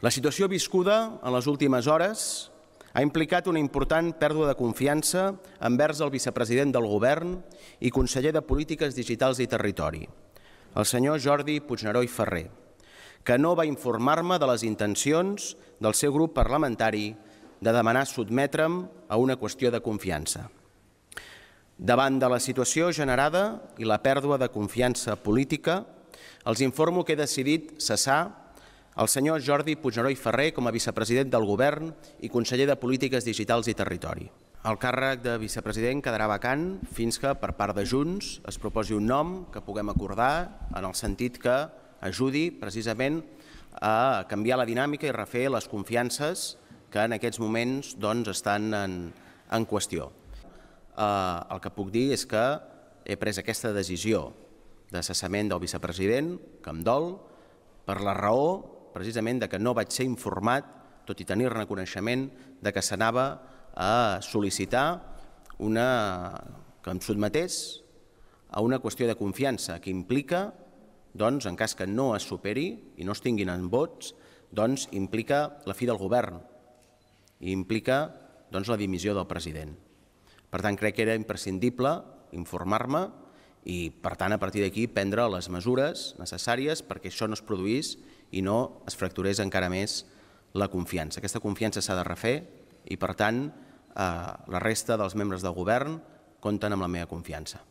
La situació viscuda en les últimes hores ha implicat una important pèrdua de confiança envers el vicepresident del Govern i conseller de Polítiques Digitals i Territori, el senyor Jordi Puigneró i Ferrer, que no va informar-me de les intencions del seu grup parlamentari de demanar sotmetre'm a una qüestió de confiança. Davant de la situació generada i la pèrdua de confiança política, els informo que he decidit cessar el senyor Jordi Puigneró i Ferrer com a vicepresident del Govern i conseller de Polítiques Digitals i Territori. El càrrec de vicepresident quedarà vacant fins que, per part de Junts, es proposi un nom que puguem acordar en el sentit que ajudi precisament a canviar la dinàmica i refer les confiances que en aquests moments doncs, estan en, en qüestió. Eh, el que puc dir és que he pres aquesta decisió de cessament del vicepresident, que em dol, per la raó precisament de que no vaig ser informat, tot i tenir reconeixement, de que s'anava a sol·licitar una, que em sotmetés a una qüestió de confiança que implica, doncs, en cas que no es superi i no es tinguin en vots, doncs implica la fi del govern i implica doncs, la dimissió del president. Per tant, crec que era imprescindible informar-me i, per tant, a partir d'aquí prendre les mesures necessàries perquè això no es produís i no es fracturés encara més la confiança. Aquesta confiança s'ha de refer i, per tant, eh, la resta dels membres del govern compten amb la meva confiança.